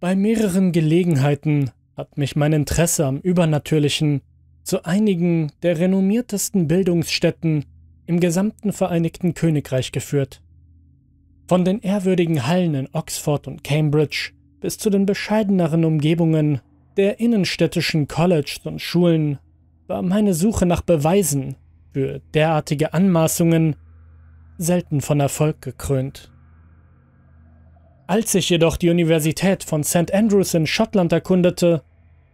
Bei mehreren Gelegenheiten hat mich mein Interesse am Übernatürlichen zu einigen der renommiertesten Bildungsstätten im gesamten Vereinigten Königreich geführt. Von den ehrwürdigen Hallen in Oxford und Cambridge bis zu den bescheideneren Umgebungen der innenstädtischen Colleges und Schulen war meine Suche nach Beweisen für derartige Anmaßungen selten von Erfolg gekrönt. Als ich jedoch die Universität von St. Andrews in Schottland erkundete,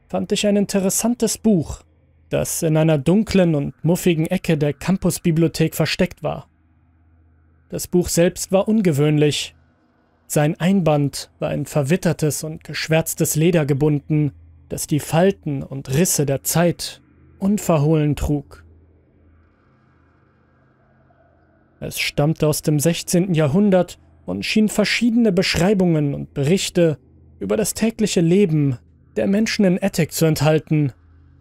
fand ich ein interessantes Buch, das in einer dunklen und muffigen Ecke der Campusbibliothek versteckt war. Das Buch selbst war ungewöhnlich. Sein Einband war in verwittertes und geschwärztes Leder gebunden, das die Falten und Risse der Zeit unverhohlen trug. Es stammte aus dem 16. Jahrhundert und schien verschiedene Beschreibungen und Berichte über das tägliche Leben der Menschen in Attic zu enthalten,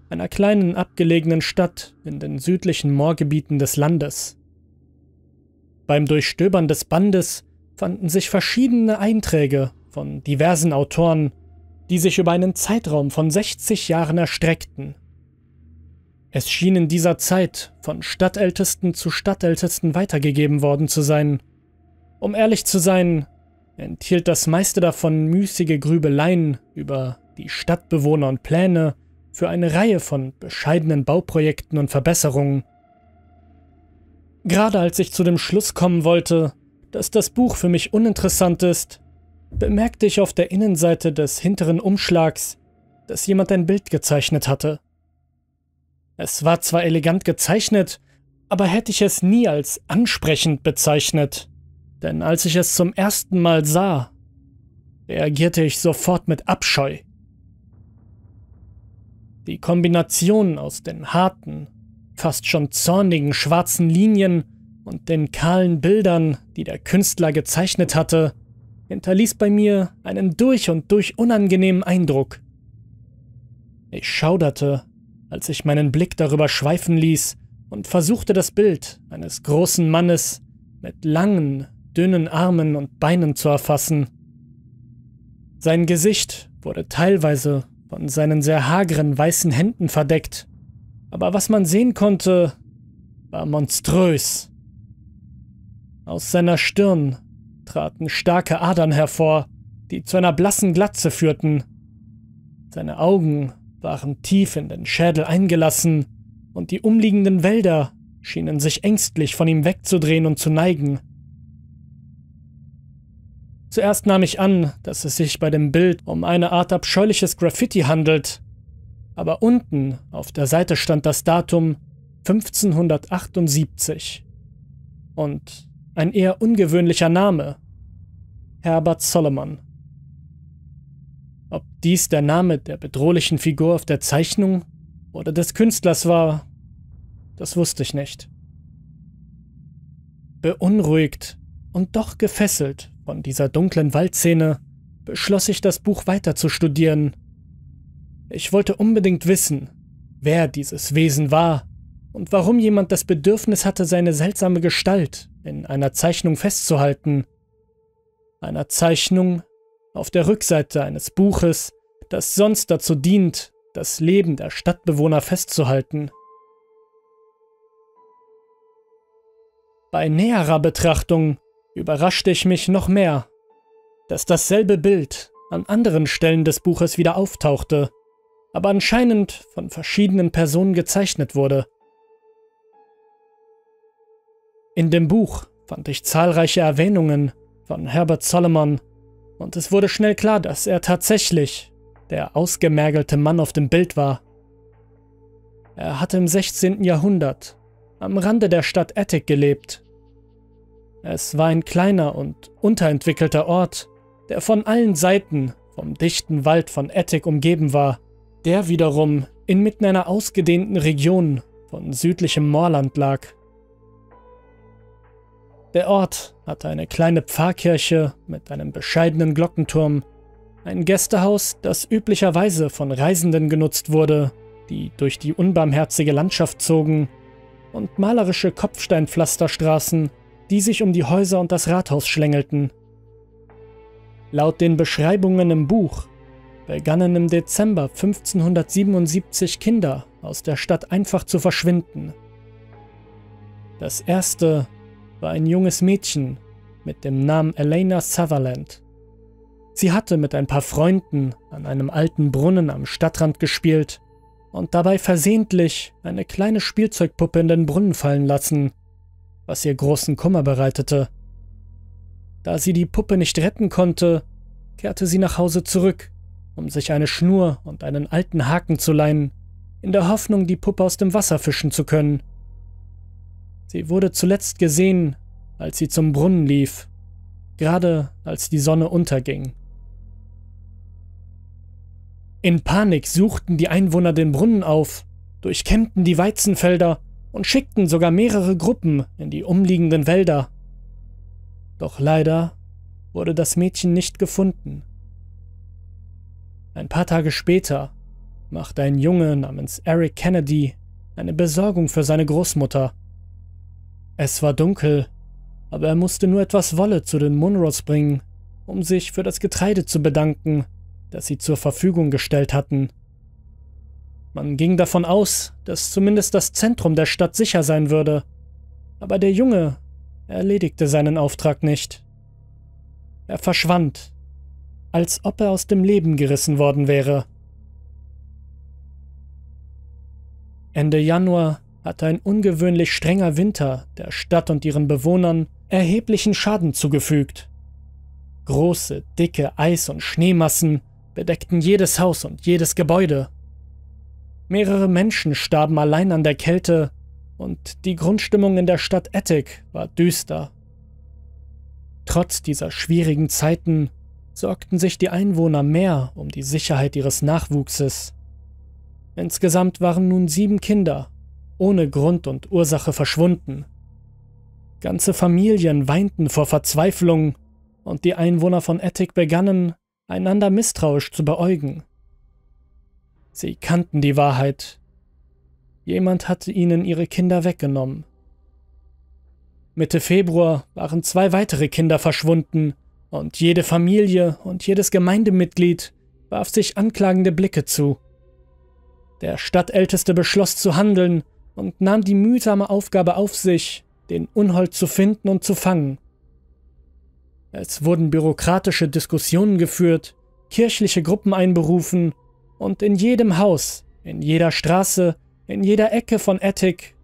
einer kleinen abgelegenen Stadt in den südlichen Moorgebieten des Landes. Beim Durchstöbern des Bandes fanden sich verschiedene Einträge von diversen Autoren, die sich über einen Zeitraum von 60 Jahren erstreckten. Es schien in dieser Zeit von Stadtältesten zu Stadtältesten weitergegeben worden zu sein um ehrlich zu sein, enthielt das meiste davon müßige Grübeleien über die Stadtbewohner und Pläne für eine Reihe von bescheidenen Bauprojekten und Verbesserungen. Gerade als ich zu dem Schluss kommen wollte, dass das Buch für mich uninteressant ist, bemerkte ich auf der Innenseite des hinteren Umschlags, dass jemand ein Bild gezeichnet hatte. Es war zwar elegant gezeichnet, aber hätte ich es nie als ansprechend bezeichnet. Denn als ich es zum ersten Mal sah, reagierte ich sofort mit Abscheu. Die Kombination aus den harten, fast schon zornigen schwarzen Linien und den kahlen Bildern, die der Künstler gezeichnet hatte, hinterließ bei mir einen durch und durch unangenehmen Eindruck. Ich schauderte, als ich meinen Blick darüber schweifen ließ und versuchte das Bild eines großen Mannes mit langen, dünnen Armen und Beinen zu erfassen. Sein Gesicht wurde teilweise von seinen sehr hageren weißen Händen verdeckt, aber was man sehen konnte, war monströs. Aus seiner Stirn traten starke Adern hervor, die zu einer blassen Glatze führten. Seine Augen waren tief in den Schädel eingelassen, und die umliegenden Wälder schienen sich ängstlich von ihm wegzudrehen und zu neigen. Zuerst nahm ich an, dass es sich bei dem Bild um eine Art abscheuliches Graffiti handelt, aber unten auf der Seite stand das Datum 1578 und ein eher ungewöhnlicher Name, Herbert Solomon. Ob dies der Name der bedrohlichen Figur auf der Zeichnung oder des Künstlers war, das wusste ich nicht. Beunruhigt und doch gefesselt von dieser dunklen Waldszene beschloss ich, das Buch weiter zu studieren. Ich wollte unbedingt wissen, wer dieses Wesen war und warum jemand das Bedürfnis hatte, seine seltsame Gestalt in einer Zeichnung festzuhalten. Einer Zeichnung auf der Rückseite eines Buches, das sonst dazu dient, das Leben der Stadtbewohner festzuhalten. Bei näherer Betrachtung überraschte ich mich noch mehr, dass dasselbe Bild an anderen Stellen des Buches wieder auftauchte, aber anscheinend von verschiedenen Personen gezeichnet wurde. In dem Buch fand ich zahlreiche Erwähnungen von Herbert Solomon und es wurde schnell klar, dass er tatsächlich der ausgemergelte Mann auf dem Bild war. Er hatte im 16. Jahrhundert am Rande der Stadt Attic gelebt es war ein kleiner und unterentwickelter Ort, der von allen Seiten vom dichten Wald von Attic umgeben war, der wiederum inmitten einer ausgedehnten Region von südlichem Moorland lag. Der Ort hatte eine kleine Pfarrkirche mit einem bescheidenen Glockenturm, ein Gästehaus, das üblicherweise von Reisenden genutzt wurde, die durch die unbarmherzige Landschaft zogen, und malerische Kopfsteinpflasterstraßen, die sich um die Häuser und das Rathaus schlängelten. Laut den Beschreibungen im Buch begannen im Dezember 1577 Kinder aus der Stadt einfach zu verschwinden. Das erste war ein junges Mädchen mit dem Namen Elena Sutherland. Sie hatte mit ein paar Freunden an einem alten Brunnen am Stadtrand gespielt und dabei versehentlich eine kleine Spielzeugpuppe in den Brunnen fallen lassen, was ihr großen Kummer bereitete. Da sie die Puppe nicht retten konnte, kehrte sie nach Hause zurück, um sich eine Schnur und einen alten Haken zu leihen, in der Hoffnung, die Puppe aus dem Wasser fischen zu können. Sie wurde zuletzt gesehen, als sie zum Brunnen lief, gerade als die Sonne unterging. In Panik suchten die Einwohner den Brunnen auf, durchkämmten die Weizenfelder und schickten sogar mehrere Gruppen in die umliegenden Wälder. Doch leider wurde das Mädchen nicht gefunden. Ein paar Tage später machte ein Junge namens Eric Kennedy eine Besorgung für seine Großmutter. Es war dunkel, aber er musste nur etwas Wolle zu den Munros bringen, um sich für das Getreide zu bedanken, das sie zur Verfügung gestellt hatten. Man ging davon aus, dass zumindest das Zentrum der Stadt sicher sein würde. Aber der Junge erledigte seinen Auftrag nicht. Er verschwand, als ob er aus dem Leben gerissen worden wäre. Ende Januar hatte ein ungewöhnlich strenger Winter der Stadt und ihren Bewohnern erheblichen Schaden zugefügt. Große, dicke Eis- und Schneemassen bedeckten jedes Haus und jedes Gebäude. Mehrere Menschen starben allein an der Kälte und die Grundstimmung in der Stadt Attic war düster. Trotz dieser schwierigen Zeiten sorgten sich die Einwohner mehr um die Sicherheit ihres Nachwuchses. Insgesamt waren nun sieben Kinder ohne Grund und Ursache verschwunden. Ganze Familien weinten vor Verzweiflung und die Einwohner von Attic begannen, einander misstrauisch zu beäugen. Sie kannten die Wahrheit. Jemand hatte ihnen ihre Kinder weggenommen. Mitte Februar waren zwei weitere Kinder verschwunden, und jede Familie und jedes Gemeindemitglied warf sich anklagende Blicke zu. Der Stadtälteste beschloss zu handeln und nahm die mühsame Aufgabe auf sich, den Unhold zu finden und zu fangen. Es wurden bürokratische Diskussionen geführt, kirchliche Gruppen einberufen und in jedem Haus, in jeder Straße, in jeder Ecke von Attic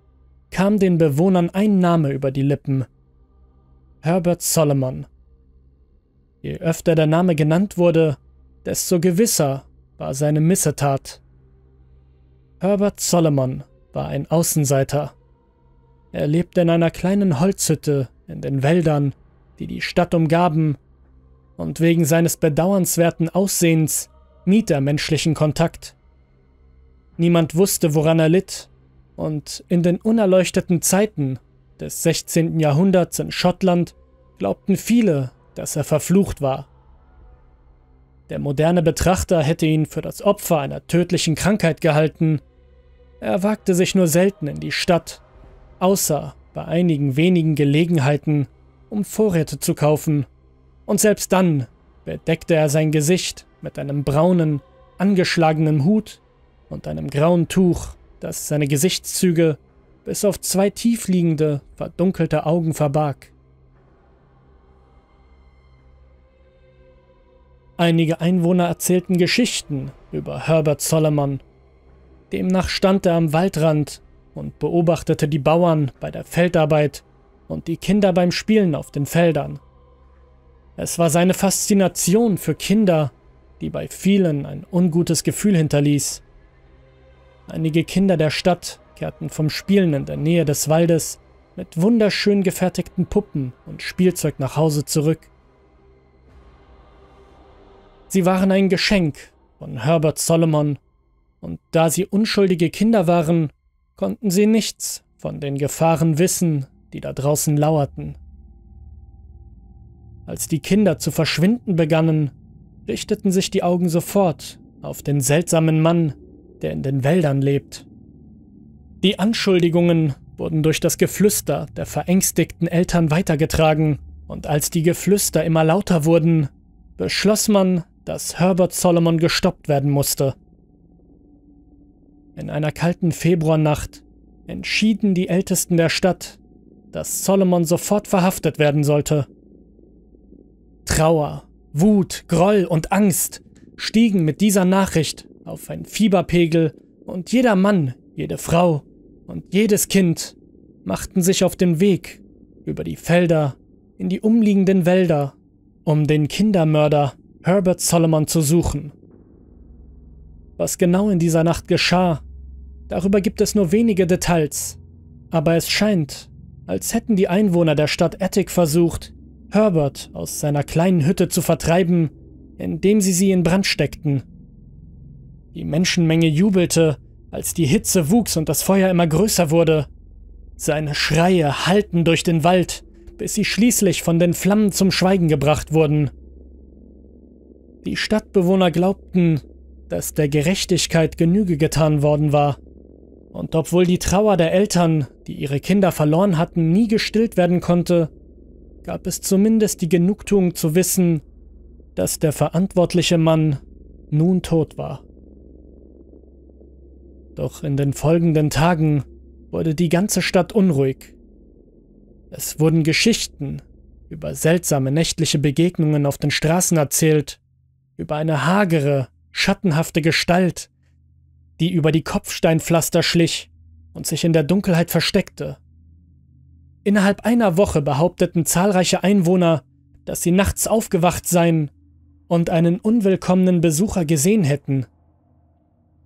kam den Bewohnern ein Name über die Lippen. Herbert Solomon. Je öfter der Name genannt wurde, desto gewisser war seine Missetat. Herbert Solomon war ein Außenseiter. Er lebte in einer kleinen Holzhütte in den Wäldern, die die Stadt umgaben, und wegen seines bedauernswerten Aussehens Mieter menschlichen Kontakt. Niemand wusste, woran er litt, und in den unerleuchteten Zeiten des 16. Jahrhunderts in Schottland glaubten viele, dass er verflucht war. Der moderne Betrachter hätte ihn für das Opfer einer tödlichen Krankheit gehalten, er wagte sich nur selten in die Stadt, außer bei einigen wenigen Gelegenheiten, um Vorräte zu kaufen, und selbst dann bedeckte er sein Gesicht mit einem braunen, angeschlagenen Hut und einem grauen Tuch, das seine Gesichtszüge bis auf zwei tiefliegende, verdunkelte Augen verbarg. Einige Einwohner erzählten Geschichten über Herbert Solomon. Demnach stand er am Waldrand und beobachtete die Bauern bei der Feldarbeit und die Kinder beim Spielen auf den Feldern. Es war seine Faszination für Kinder die bei vielen ein ungutes Gefühl hinterließ. Einige Kinder der Stadt kehrten vom Spielen in der Nähe des Waldes mit wunderschön gefertigten Puppen und Spielzeug nach Hause zurück. Sie waren ein Geschenk von Herbert Solomon, und da sie unschuldige Kinder waren, konnten sie nichts von den Gefahren wissen, die da draußen lauerten. Als die Kinder zu verschwinden begannen, richteten sich die Augen sofort auf den seltsamen Mann, der in den Wäldern lebt. Die Anschuldigungen wurden durch das Geflüster der verängstigten Eltern weitergetragen, und als die Geflüster immer lauter wurden, beschloss man, dass Herbert Solomon gestoppt werden musste. In einer kalten Februarnacht entschieden die Ältesten der Stadt, dass Solomon sofort verhaftet werden sollte. Trauer Wut, Groll und Angst stiegen mit dieser Nachricht auf ein Fieberpegel und jeder Mann, jede Frau und jedes Kind machten sich auf den Weg über die Felder in die umliegenden Wälder, um den Kindermörder Herbert Solomon zu suchen. Was genau in dieser Nacht geschah, darüber gibt es nur wenige Details, aber es scheint, als hätten die Einwohner der Stadt Attic versucht, Herbert aus seiner kleinen Hütte zu vertreiben, indem sie sie in Brand steckten. Die Menschenmenge jubelte, als die Hitze wuchs und das Feuer immer größer wurde. Seine Schreie hallten durch den Wald, bis sie schließlich von den Flammen zum Schweigen gebracht wurden. Die Stadtbewohner glaubten, dass der Gerechtigkeit Genüge getan worden war. Und obwohl die Trauer der Eltern, die ihre Kinder verloren hatten, nie gestillt werden konnte, gab es zumindest die Genugtuung zu wissen, dass der verantwortliche Mann nun tot war. Doch in den folgenden Tagen wurde die ganze Stadt unruhig. Es wurden Geschichten über seltsame nächtliche Begegnungen auf den Straßen erzählt, über eine hagere, schattenhafte Gestalt, die über die Kopfsteinpflaster schlich und sich in der Dunkelheit versteckte. Innerhalb einer Woche behaupteten zahlreiche Einwohner, dass sie nachts aufgewacht seien und einen unwillkommenen Besucher gesehen hätten.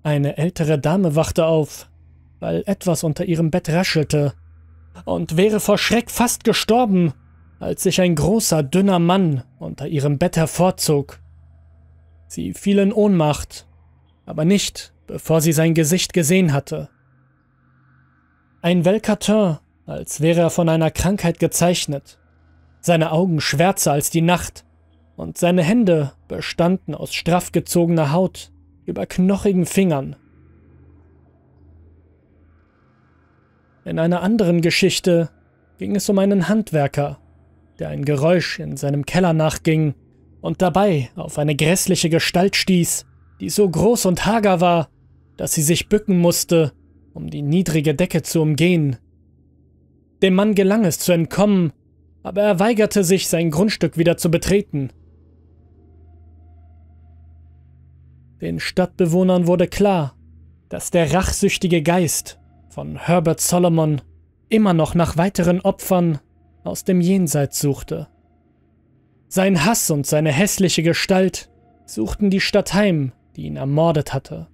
Eine ältere Dame wachte auf, weil etwas unter ihrem Bett raschelte, und wäre vor Schreck fast gestorben, als sich ein großer, dünner Mann unter ihrem Bett hervorzog. Sie fiel in Ohnmacht, aber nicht, bevor sie sein Gesicht gesehen hatte. Ein Velcatin als wäre er von einer Krankheit gezeichnet. Seine Augen schwärzer als die Nacht und seine Hände bestanden aus straff gezogener Haut über knochigen Fingern. In einer anderen Geschichte ging es um einen Handwerker, der ein Geräusch in seinem Keller nachging und dabei auf eine grässliche Gestalt stieß, die so groß und hager war, dass sie sich bücken musste, um die niedrige Decke zu umgehen. Dem Mann gelang es zu entkommen, aber er weigerte sich, sein Grundstück wieder zu betreten. Den Stadtbewohnern wurde klar, dass der rachsüchtige Geist von Herbert Solomon immer noch nach weiteren Opfern aus dem Jenseits suchte. Sein Hass und seine hässliche Gestalt suchten die Stadt heim, die ihn ermordet hatte.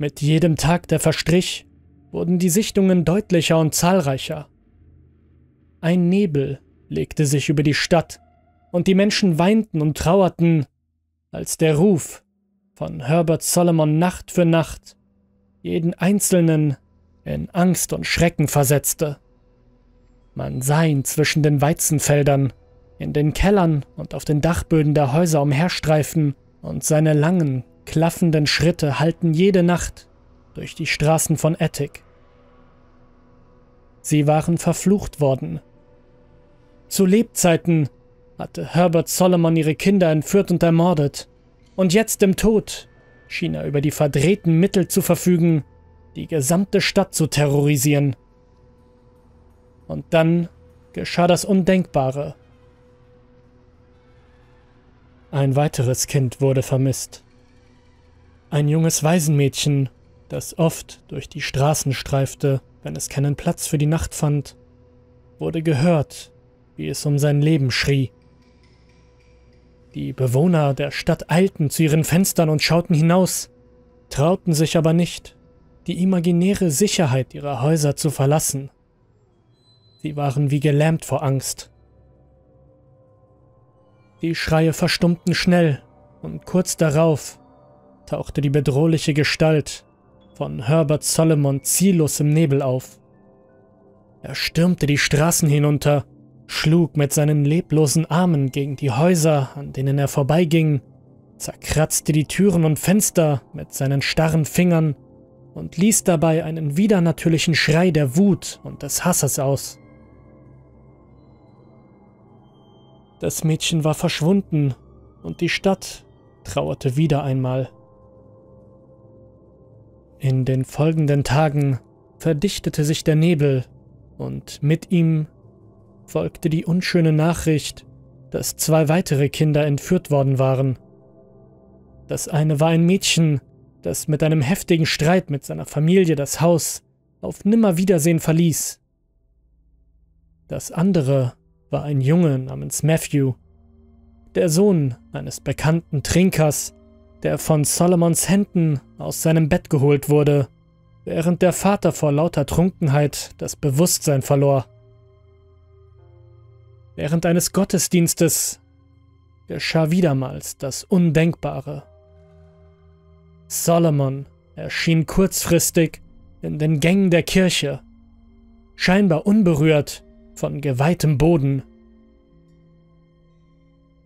Mit jedem Tag, der verstrich, wurden die Sichtungen deutlicher und zahlreicher. Ein Nebel legte sich über die Stadt, und die Menschen weinten und trauerten, als der Ruf von Herbert Solomon Nacht für Nacht jeden Einzelnen in Angst und Schrecken versetzte. Man sah ihn zwischen den Weizenfeldern, in den Kellern und auf den Dachböden der Häuser umherstreifen und seine langen, klaffenden Schritte hallten jede Nacht durch die Straßen von Attic. Sie waren verflucht worden. Zu Lebzeiten hatte Herbert Solomon ihre Kinder entführt und ermordet, und jetzt im Tod schien er über die verdrehten Mittel zu verfügen, die gesamte Stadt zu terrorisieren. Und dann geschah das Undenkbare. Ein weiteres Kind wurde vermisst. Ein junges Waisenmädchen, das oft durch die Straßen streifte, wenn es keinen Platz für die Nacht fand, wurde gehört, wie es um sein Leben schrie. Die Bewohner der Stadt eilten zu ihren Fenstern und schauten hinaus, trauten sich aber nicht, die imaginäre Sicherheit ihrer Häuser zu verlassen. Sie waren wie gelähmt vor Angst. Die Schreie verstummten schnell, und kurz darauf tauchte die bedrohliche Gestalt von Herbert Solomon ziellos im Nebel auf. Er stürmte die Straßen hinunter, schlug mit seinen leblosen Armen gegen die Häuser, an denen er vorbeiging, zerkratzte die Türen und Fenster mit seinen starren Fingern und ließ dabei einen widernatürlichen Schrei der Wut und des Hasses aus. Das Mädchen war verschwunden und die Stadt trauerte wieder einmal. In den folgenden Tagen verdichtete sich der Nebel und mit ihm folgte die unschöne Nachricht, dass zwei weitere Kinder entführt worden waren. Das eine war ein Mädchen, das mit einem heftigen Streit mit seiner Familie das Haus auf Nimmerwiedersehen verließ. Das andere war ein Junge namens Matthew, der Sohn eines bekannten Trinkers, der von Solomons Händen aus seinem Bett geholt wurde, während der Vater vor lauter Trunkenheit das Bewusstsein verlor. Während eines Gottesdienstes geschah wiedermals das Undenkbare. Solomon erschien kurzfristig in den Gängen der Kirche, scheinbar unberührt von geweihtem Boden.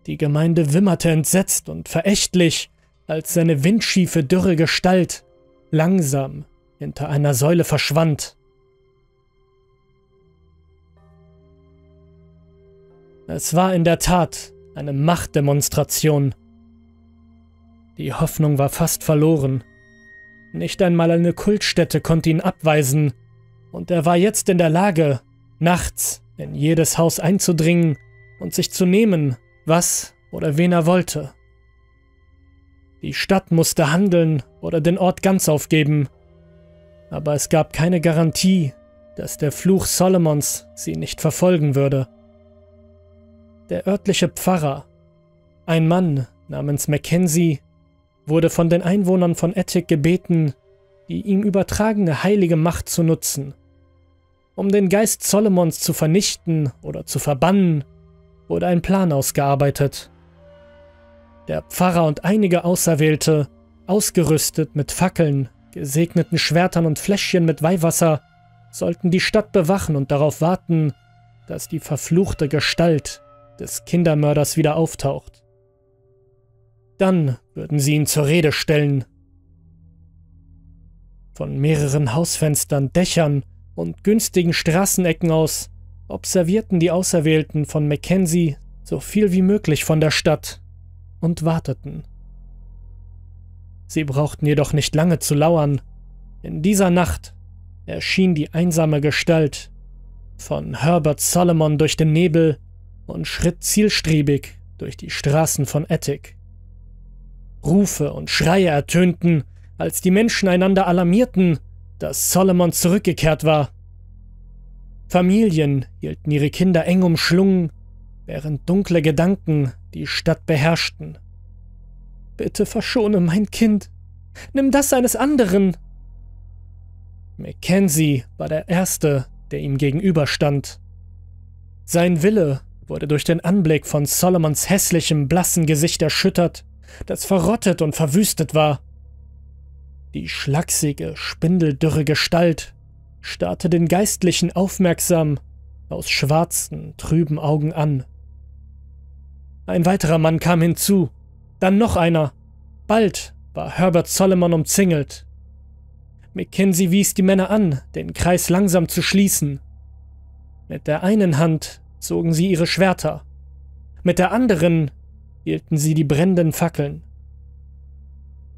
Die Gemeinde wimmerte entsetzt und verächtlich, als seine windschiefe, dürre Gestalt langsam hinter einer Säule verschwand. Es war in der Tat eine Machtdemonstration. Die Hoffnung war fast verloren. Nicht einmal eine Kultstätte konnte ihn abweisen, und er war jetzt in der Lage, nachts in jedes Haus einzudringen und sich zu nehmen, was oder wen er wollte. Die Stadt musste handeln oder den Ort ganz aufgeben. Aber es gab keine Garantie, dass der Fluch Solomons sie nicht verfolgen würde. Der örtliche Pfarrer, ein Mann namens Mackenzie, wurde von den Einwohnern von Attic gebeten, die ihm übertragene heilige Macht zu nutzen. Um den Geist Solomons zu vernichten oder zu verbannen, wurde ein Plan ausgearbeitet. Der Pfarrer und einige Auserwählte, ausgerüstet mit Fackeln, gesegneten Schwertern und Fläschchen mit Weihwasser, sollten die Stadt bewachen und darauf warten, dass die verfluchte Gestalt des Kindermörders wieder auftaucht. Dann würden sie ihn zur Rede stellen. Von mehreren Hausfenstern, Dächern und günstigen Straßenecken aus observierten die Auserwählten von Mackenzie so viel wie möglich von der Stadt und warteten. Sie brauchten jedoch nicht lange zu lauern. In dieser Nacht erschien die einsame Gestalt von Herbert Solomon durch den Nebel und schritt zielstrebig durch die Straßen von Attic. Rufe und Schreie ertönten, als die Menschen einander alarmierten, dass Solomon zurückgekehrt war. Familien hielten ihre Kinder eng umschlungen, während dunkle Gedanken die Stadt beherrschten. Bitte verschone mein Kind. Nimm das eines anderen. Mackenzie war der Erste, der ihm gegenüberstand. Sein Wille wurde durch den Anblick von Solomons hässlichem, blassen Gesicht erschüttert, das verrottet und verwüstet war. Die schlachsige, spindeldürre Gestalt starrte den Geistlichen aufmerksam aus schwarzen, trüben Augen an. Ein weiterer Mann kam hinzu, dann noch einer. Bald war Herbert Solomon umzingelt. Mackenzie wies die Männer an, den Kreis langsam zu schließen. Mit der einen Hand zogen sie ihre Schwerter, mit der anderen hielten sie die brennenden Fackeln.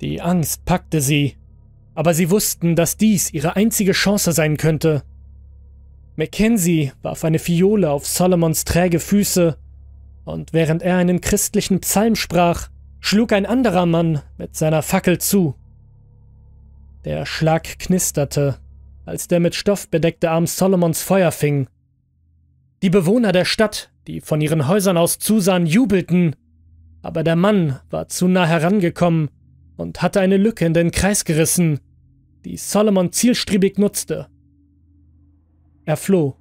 Die Angst packte sie, aber sie wussten, dass dies ihre einzige Chance sein könnte. Mackenzie warf eine Fiole auf Solomons träge Füße und während er einen christlichen Psalm sprach, schlug ein anderer Mann mit seiner Fackel zu. Der Schlag knisterte, als der mit Stoff bedeckte Arm Solomons Feuer fing. Die Bewohner der Stadt, die von ihren Häusern aus zusahen, jubelten, aber der Mann war zu nah herangekommen und hatte eine Lücke in den Kreis gerissen, die Solomon zielstrebig nutzte. Er floh.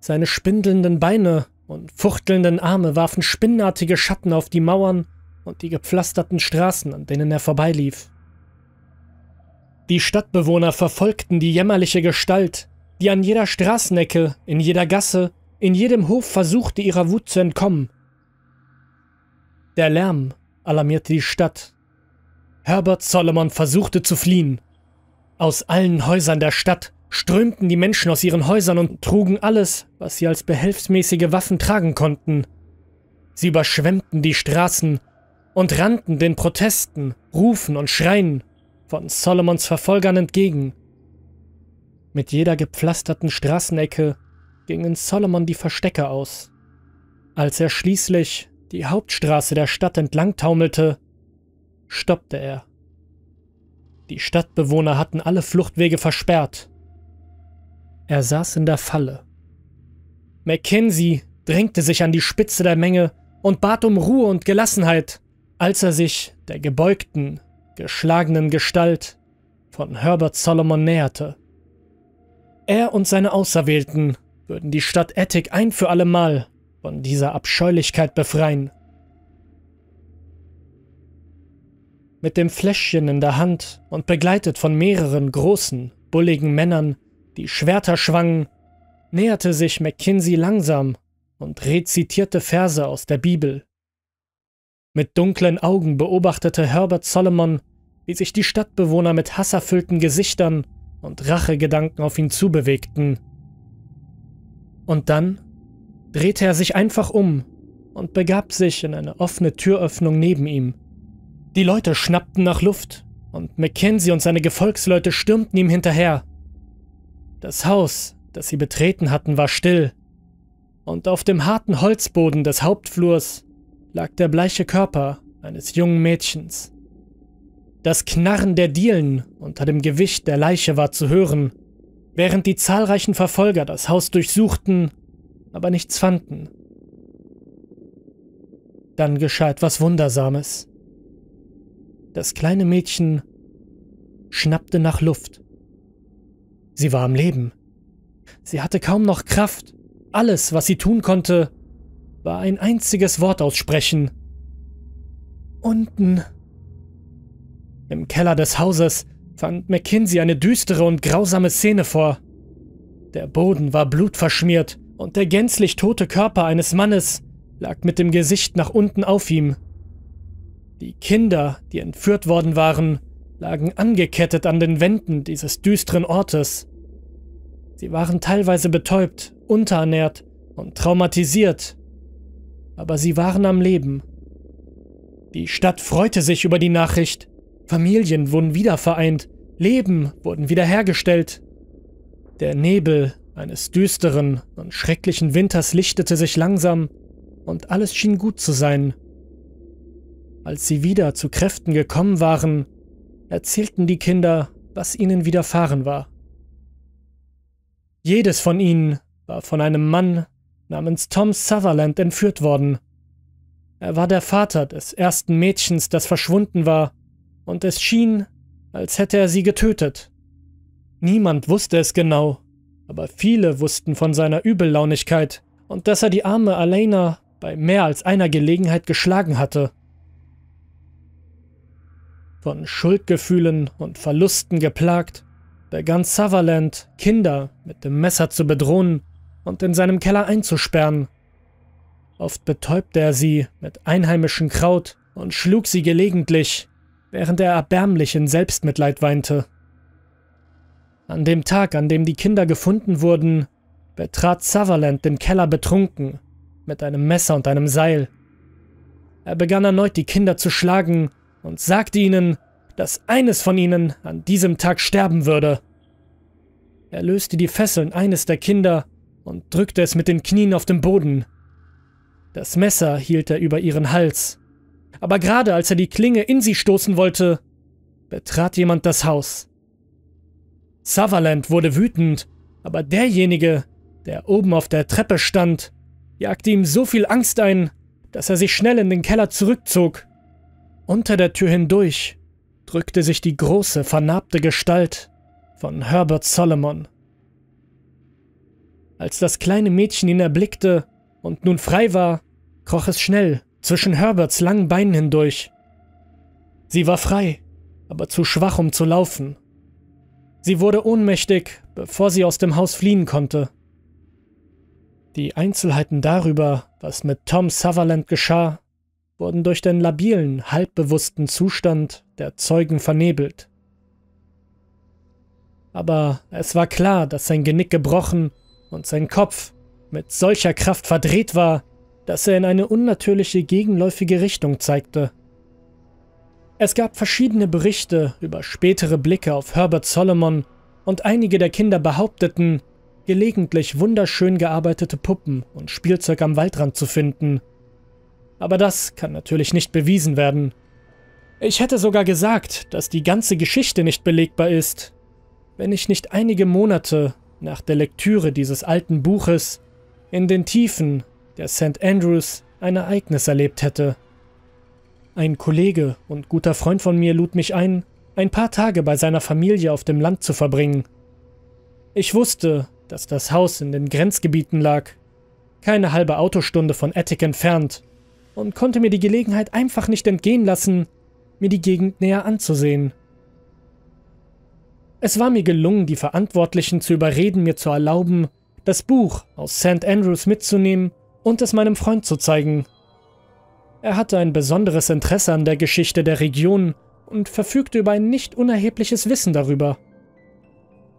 Seine spindelnden Beine und fuchtelnden Arme warfen spinnartige Schatten auf die Mauern und die gepflasterten Straßen, an denen er vorbeilief. Die Stadtbewohner verfolgten die jämmerliche Gestalt, die an jeder Straßenecke, in jeder Gasse, in jedem Hof versuchte, ihrer Wut zu entkommen. Der Lärm alarmierte die Stadt. Herbert Solomon versuchte zu fliehen. Aus allen Häusern der Stadt strömten die Menschen aus ihren Häusern und trugen alles, was sie als behelfsmäßige Waffen tragen konnten. Sie überschwemmten die Straßen und rannten den Protesten, Rufen und Schreien von Solomons Verfolgern entgegen. Mit jeder gepflasterten Straßenecke gingen Solomon die Verstecke aus. Als er schließlich die Hauptstraße der Stadt entlang taumelte, stoppte er. Die Stadtbewohner hatten alle Fluchtwege versperrt. Er saß in der Falle. Mackenzie drängte sich an die Spitze der Menge und bat um Ruhe und Gelassenheit, als er sich der gebeugten, geschlagenen Gestalt von Herbert Solomon näherte. Er und seine Auserwählten würden die Stadt Attic ein für allemal von dieser Abscheulichkeit befreien. Mit dem Fläschchen in der Hand und begleitet von mehreren großen, bulligen Männern die Schwerter schwangen, näherte sich Mackenzie langsam und rezitierte Verse aus der Bibel. Mit dunklen Augen beobachtete Herbert Solomon, wie sich die Stadtbewohner mit hasserfüllten Gesichtern und Rachegedanken auf ihn zubewegten. Und dann drehte er sich einfach um und begab sich in eine offene Türöffnung neben ihm. Die Leute schnappten nach Luft und Mackenzie und seine Gefolgsleute stürmten ihm hinterher. Das Haus, das sie betreten hatten, war still. Und auf dem harten Holzboden des Hauptflurs lag der bleiche Körper eines jungen Mädchens. Das Knarren der Dielen unter dem Gewicht der Leiche war zu hören, während die zahlreichen Verfolger das Haus durchsuchten, aber nichts fanden. Dann geschah etwas Wundersames. Das kleine Mädchen schnappte nach Luft. Sie war am Leben. Sie hatte kaum noch Kraft. Alles, was sie tun konnte, war ein einziges Wort aussprechen. Unten. Im Keller des Hauses fand McKinsey eine düstere und grausame Szene vor. Der Boden war blutverschmiert und der gänzlich tote Körper eines Mannes lag mit dem Gesicht nach unten auf ihm. Die Kinder, die entführt worden waren, lagen angekettet an den Wänden dieses düsteren Ortes. Sie waren teilweise betäubt, unterernährt und traumatisiert, aber sie waren am Leben. Die Stadt freute sich über die Nachricht. Familien wurden wiedervereint, Leben wurden wiederhergestellt. Der Nebel eines düsteren und schrecklichen Winters lichtete sich langsam und alles schien gut zu sein. Als sie wieder zu Kräften gekommen waren, erzählten die Kinder, was ihnen widerfahren war. Jedes von ihnen war von einem Mann namens Tom Sutherland entführt worden. Er war der Vater des ersten Mädchens, das verschwunden war, und es schien, als hätte er sie getötet. Niemand wusste es genau, aber viele wussten von seiner Übellaunigkeit und dass er die arme Alena bei mehr als einer Gelegenheit geschlagen hatte. Von Schuldgefühlen und Verlusten geplagt, begann Sutherland, Kinder mit dem Messer zu bedrohen und in seinem Keller einzusperren. Oft betäubte er sie mit einheimischem Kraut und schlug sie gelegentlich, während er erbärmlich in Selbstmitleid weinte. An dem Tag, an dem die Kinder gefunden wurden, betrat Sutherland den Keller betrunken, mit einem Messer und einem Seil. Er begann erneut die Kinder zu schlagen und sagte ihnen, dass eines von ihnen an diesem Tag sterben würde. Er löste die Fesseln eines der Kinder und drückte es mit den Knien auf den Boden. Das Messer hielt er über ihren Hals. Aber gerade als er die Klinge in sie stoßen wollte, betrat jemand das Haus. Sutherland wurde wütend, aber derjenige, der oben auf der Treppe stand, jagte ihm so viel Angst ein, dass er sich schnell in den Keller zurückzog unter der Tür hindurch drückte sich die große, vernarbte Gestalt von Herbert Solomon. Als das kleine Mädchen ihn erblickte und nun frei war, kroch es schnell zwischen Herberts langen Beinen hindurch. Sie war frei, aber zu schwach, um zu laufen. Sie wurde ohnmächtig, bevor sie aus dem Haus fliehen konnte. Die Einzelheiten darüber, was mit Tom Sutherland geschah, wurden durch den labilen, halbbewussten Zustand der Zeugen vernebelt. Aber es war klar, dass sein Genick gebrochen und sein Kopf mit solcher Kraft verdreht war, dass er in eine unnatürliche gegenläufige Richtung zeigte. Es gab verschiedene Berichte über spätere Blicke auf Herbert Solomon und einige der Kinder behaupteten, gelegentlich wunderschön gearbeitete Puppen und Spielzeug am Waldrand zu finden, aber das kann natürlich nicht bewiesen werden. Ich hätte sogar gesagt, dass die ganze Geschichte nicht belegbar ist, wenn ich nicht einige Monate nach der Lektüre dieses alten Buches in den Tiefen der St. Andrews ein Ereignis erlebt hätte. Ein Kollege und guter Freund von mir lud mich ein, ein paar Tage bei seiner Familie auf dem Land zu verbringen. Ich wusste, dass das Haus in den Grenzgebieten lag, keine halbe Autostunde von Attic entfernt, und konnte mir die Gelegenheit einfach nicht entgehen lassen, mir die Gegend näher anzusehen. Es war mir gelungen, die Verantwortlichen zu überreden, mir zu erlauben, das Buch aus St. Andrews mitzunehmen und es meinem Freund zu zeigen. Er hatte ein besonderes Interesse an der Geschichte der Region und verfügte über ein nicht unerhebliches Wissen darüber.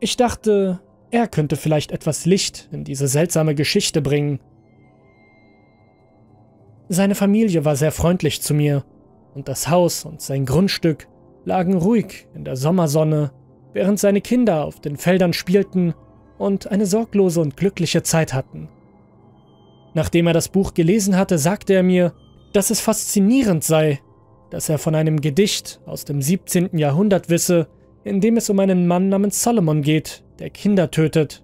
Ich dachte, er könnte vielleicht etwas Licht in diese seltsame Geschichte bringen. Seine Familie war sehr freundlich zu mir und das Haus und sein Grundstück lagen ruhig in der Sommersonne, während seine Kinder auf den Feldern spielten und eine sorglose und glückliche Zeit hatten. Nachdem er das Buch gelesen hatte, sagte er mir, dass es faszinierend sei, dass er von einem Gedicht aus dem 17. Jahrhundert wisse, in dem es um einen Mann namens Solomon geht, der Kinder tötet.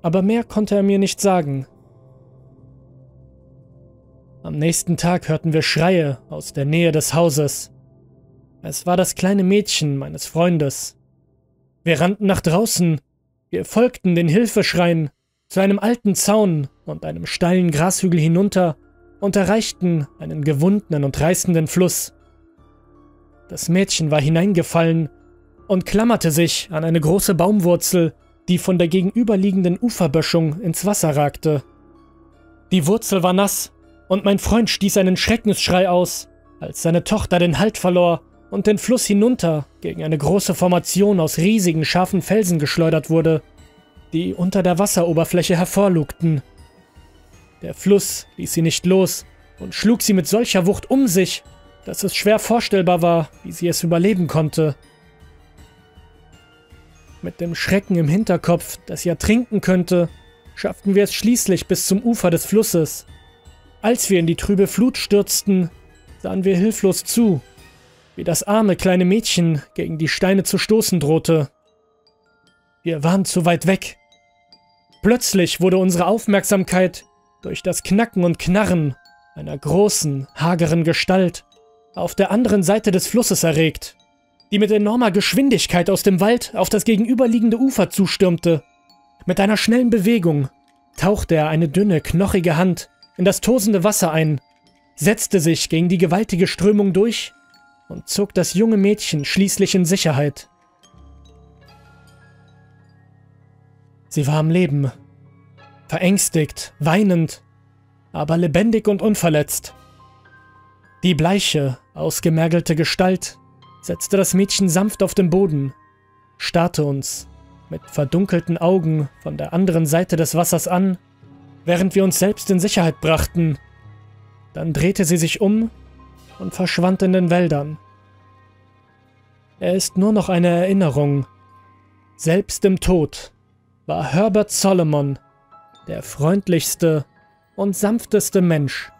Aber mehr konnte er mir nicht sagen. Am nächsten Tag hörten wir Schreie aus der Nähe des Hauses. Es war das kleine Mädchen meines Freundes. Wir rannten nach draußen. Wir folgten den Hilfeschreien zu einem alten Zaun und einem steilen Grashügel hinunter und erreichten einen gewundenen und reißenden Fluss. Das Mädchen war hineingefallen und klammerte sich an eine große Baumwurzel, die von der gegenüberliegenden Uferböschung ins Wasser ragte. Die Wurzel war nass und mein Freund stieß einen Schreckensschrei aus, als seine Tochter den Halt verlor und den Fluss hinunter gegen eine große Formation aus riesigen, scharfen Felsen geschleudert wurde, die unter der Wasseroberfläche hervorlugten. Der Fluss ließ sie nicht los und schlug sie mit solcher Wucht um sich, dass es schwer vorstellbar war, wie sie es überleben konnte. Mit dem Schrecken im Hinterkopf, dass sie ertrinken könnte, schafften wir es schließlich bis zum Ufer des Flusses. Als wir in die trübe Flut stürzten, sahen wir hilflos zu, wie das arme kleine Mädchen gegen die Steine zu stoßen drohte. Wir waren zu weit weg. Plötzlich wurde unsere Aufmerksamkeit durch das Knacken und Knarren einer großen, hageren Gestalt auf der anderen Seite des Flusses erregt, die mit enormer Geschwindigkeit aus dem Wald auf das gegenüberliegende Ufer zustürmte. Mit einer schnellen Bewegung tauchte er eine dünne, knochige Hand in das tosende Wasser ein, setzte sich gegen die gewaltige Strömung durch und zog das junge Mädchen schließlich in Sicherheit. Sie war am Leben, verängstigt, weinend, aber lebendig und unverletzt. Die bleiche, ausgemergelte Gestalt setzte das Mädchen sanft auf den Boden, starrte uns mit verdunkelten Augen von der anderen Seite des Wassers an während wir uns selbst in Sicherheit brachten. Dann drehte sie sich um und verschwand in den Wäldern. Er ist nur noch eine Erinnerung. Selbst im Tod war Herbert Solomon der freundlichste und sanfteste Mensch,